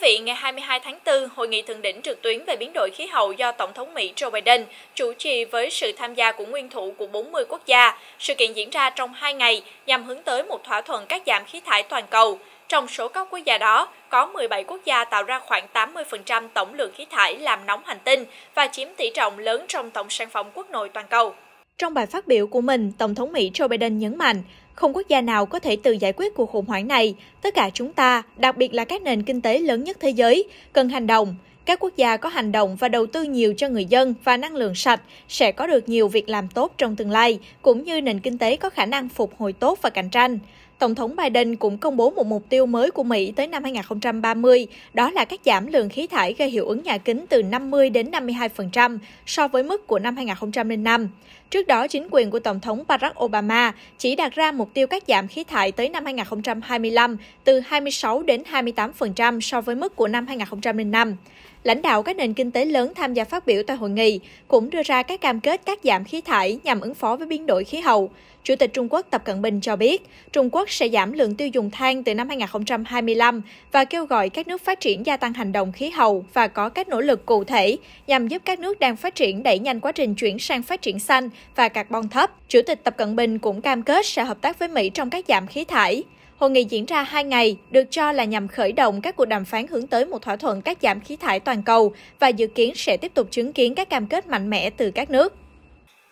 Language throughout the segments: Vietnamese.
quý vị, ngày 22 tháng 4, Hội nghị thượng đỉnh trực tuyến về biến đổi khí hậu do Tổng thống Mỹ Joe Biden chủ trì với sự tham gia của nguyên thủ của 40 quốc gia. Sự kiện diễn ra trong 2 ngày nhằm hướng tới một thỏa thuận cắt giảm khí thải toàn cầu. Trong số các quốc gia đó, có 17 quốc gia tạo ra khoảng 80% tổng lượng khí thải làm nóng hành tinh và chiếm tỷ trọng lớn trong tổng sản phẩm quốc nội toàn cầu. Trong bài phát biểu của mình, Tổng thống Mỹ Joe Biden nhấn mạnh, không quốc gia nào có thể tự giải quyết cuộc khủng hoảng này. Tất cả chúng ta, đặc biệt là các nền kinh tế lớn nhất thế giới, cần hành động. Các quốc gia có hành động và đầu tư nhiều cho người dân và năng lượng sạch sẽ có được nhiều việc làm tốt trong tương lai, cũng như nền kinh tế có khả năng phục hồi tốt và cạnh tranh. Tổng thống Biden cũng công bố một mục tiêu mới của Mỹ tới năm 2030, đó là cắt giảm lượng khí thải gây hiệu ứng nhà kính từ 50 đến 52% so với mức của năm 2005. Trước đó, chính quyền của Tổng thống Barack Obama chỉ đặt ra mục tiêu cắt giảm khí thải tới năm 2025 từ 26 đến 28% so với mức của năm 2005 lãnh đạo các nền kinh tế lớn tham gia phát biểu tại hội nghị cũng đưa ra các cam kết cắt giảm khí thải nhằm ứng phó với biến đổi khí hậu. Chủ tịch Trung Quốc Tập Cận Bình cho biết, Trung Quốc sẽ giảm lượng tiêu dùng than từ năm 2025 và kêu gọi các nước phát triển gia tăng hành động khí hậu và có các nỗ lực cụ thể nhằm giúp các nước đang phát triển đẩy nhanh quá trình chuyển sang phát triển xanh và carbon thấp. Chủ tịch Tập Cận Bình cũng cam kết sẽ hợp tác với Mỹ trong các giảm khí thải. Hội nghị diễn ra 2 ngày được cho là nhằm khởi động các cuộc đàm phán hướng tới một thỏa thuận cắt giảm khí thải toàn cầu và dự kiến sẽ tiếp tục chứng kiến các cam kết mạnh mẽ từ các nước.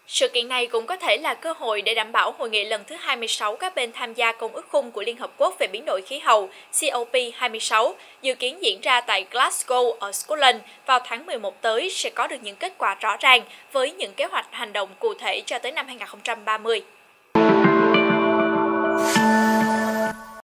Sự kiện này cũng có thể là cơ hội để đảm bảo hội nghị lần thứ 26 các bên tham gia Công ước Khung của Liên Hợp Quốc về biến đổi khí hậu COP26 dự kiến diễn ra tại Glasgow ở Scotland vào tháng 11 tới sẽ có được những kết quả rõ ràng với những kế hoạch hành động cụ thể cho tới năm 2030.